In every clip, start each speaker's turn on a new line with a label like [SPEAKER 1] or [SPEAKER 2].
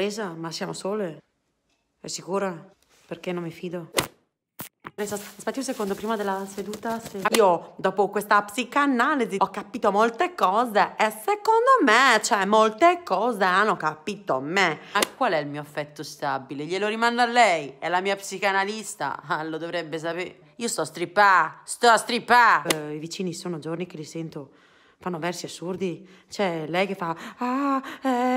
[SPEAKER 1] presa, ma siamo sole. È sicura? Perché non mi fido? aspetti un secondo prima della seduta. Se... Io, dopo questa psicanalisi, ho capito molte cose e secondo me, cioè, molte cose hanno capito me. Ma ah, qual è il mio affetto stabile? Glielo rimando a lei, è la mia psicanalista, ah, lo dovrebbe sapere. Io sto a strippà, sto a strippà. Eh, I vicini sono giorni che li sento, fanno versi assurdi. C'è lei che fa, ah, eh,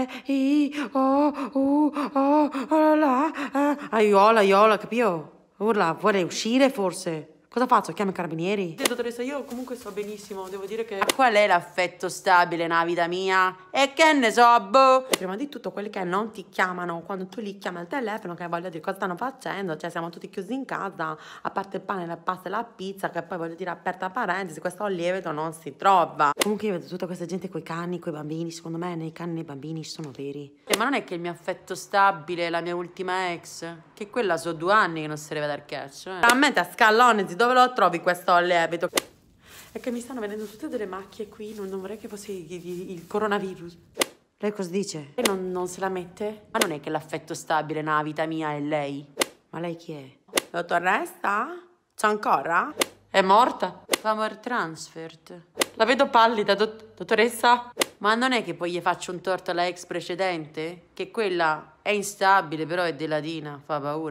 [SPEAKER 1] sì, oh, uh, oh, oh, là, ah, oh, aiola, aiola, capio? Urla, vorrei uscire forse. Cosa faccio? Chiamo i carabinieri? Sì, dottoressa, io comunque sto benissimo, devo dire che... Qual è l'affetto stabile, Navida mia? E che ne so, boh? E prima di tutto, quelli che non ti chiamano, quando tu li chiami al telefono, che voglio dire, cosa stanno facendo? Cioè, siamo tutti chiusi in casa, a parte il pane, la pasta e la pizza, che poi, voglio dire, aperta parentesi, questo lieveto non si trova. Comunque io vedo tutta questa gente coi cani, coi bambini, secondo me nei cani e nei bambini sono veri. Eh, ma non è che il mio affetto stabile è la mia ultima ex? Che quella so due anni che non si rivede al catch, eh? Veramente a scallone, dove lo trovi questo Leveto? È che mi stanno venendo tutte delle macchie qui, non, vorrei che fosse il, il coronavirus. Lei cosa dice? E non, non, se la mette? Ma non è che l'affetto stabile nella vita mia è lei. Ma lei chi è? Dottoressa? C'è ancora? È morta. Famor transfert. La vedo pallida, dott dottoressa. Ma non è che poi gli faccio un torto alla ex precedente? Che quella è instabile, però è della Dina, fa paura.